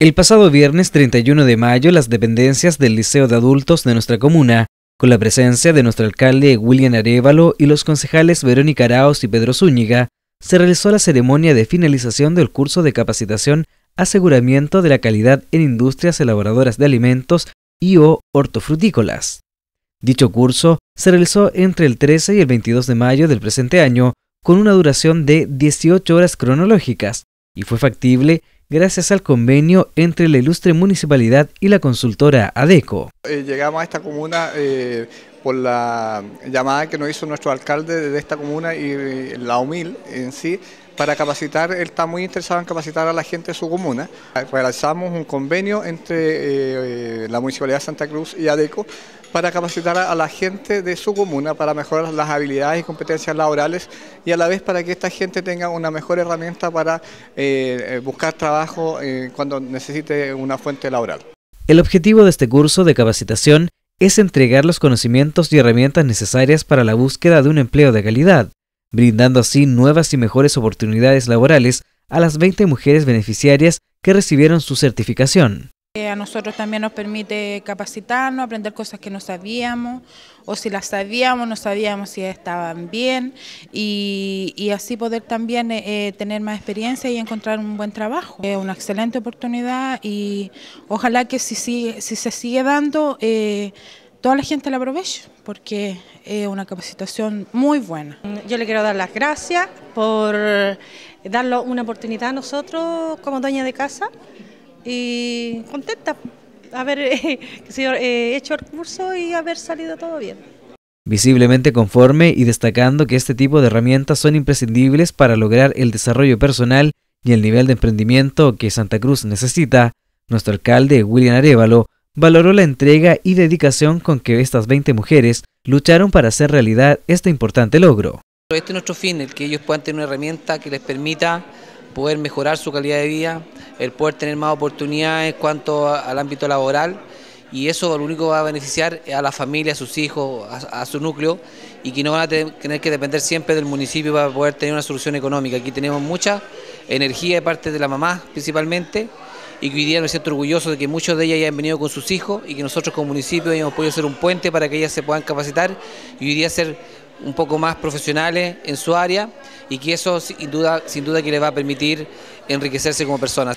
El pasado viernes 31 de mayo, las dependencias del Liceo de Adultos de nuestra comuna, con la presencia de nuestro alcalde William Arevalo y los concejales Verónica Araos y Pedro Zúñiga, se realizó la ceremonia de finalización del curso de capacitación Aseguramiento de la Calidad en Industrias Elaboradoras de Alimentos y o Hortofrutícolas. Dicho curso se realizó entre el 13 y el 22 de mayo del presente año, con una duración de 18 horas cronológicas, y fue factible gracias al convenio entre la ilustre municipalidad y la consultora ADECO. Eh, llegamos a esta comuna eh, por la llamada que nos hizo nuestro alcalde de esta comuna y la UMIL en sí, para capacitar, él está muy interesado en capacitar a la gente de su comuna. Realizamos un convenio entre eh, la Municipalidad de Santa Cruz y ADECO para capacitar a la gente de su comuna para mejorar las habilidades y competencias laborales y a la vez para que esta gente tenga una mejor herramienta para eh, eh, buscar trabajo cuando necesite una fuente laboral. El objetivo de este curso de capacitación es entregar los conocimientos y herramientas necesarias para la búsqueda de un empleo de calidad, brindando así nuevas y mejores oportunidades laborales a las 20 mujeres beneficiarias que recibieron su certificación. A nosotros también nos permite capacitarnos, aprender cosas que no sabíamos, o si las sabíamos, no sabíamos si estaban bien, y, así poder también eh, eh, tener más experiencia y encontrar un buen trabajo. Es una excelente oportunidad y ojalá que si, si, si se sigue dando, eh, toda la gente la aproveche, porque es una capacitación muy buena. Yo le quiero dar las gracias por darnos una oportunidad a nosotros como dueña de casa, y contenta haber eh, eh, hecho el curso y haber salido todo bien. Visiblemente conforme y destacando que este tipo de herramientas son imprescindibles para lograr el desarrollo personal y el nivel de emprendimiento que Santa Cruz necesita, nuestro alcalde William Arevalo valoró la entrega y dedicación con que estas 20 mujeres lucharon para hacer realidad este importante logro. Este es nuestro fin, el que ellos puedan tener una herramienta que les permita poder mejorar su calidad de vida, el poder tener más oportunidades en cuanto al ámbito laboral y eso lo único va a beneficiar a la familia, a sus hijos, a, su núcleo y que no van a tener que depender siempre del municipio para poder tener una solución económica. Aquí tenemos mucha energía de parte de la mamá principalmente y que hoy día me siento orgulloso de que muchos de ellas hayan venido con sus hijos y que nosotros como municipio hayamos podido ser un puente para que ellas se puedan capacitar y hoy día ser un poco más profesionales en su área y que eso sin duda, sin duda que le va a permitir enriquecerse como personas.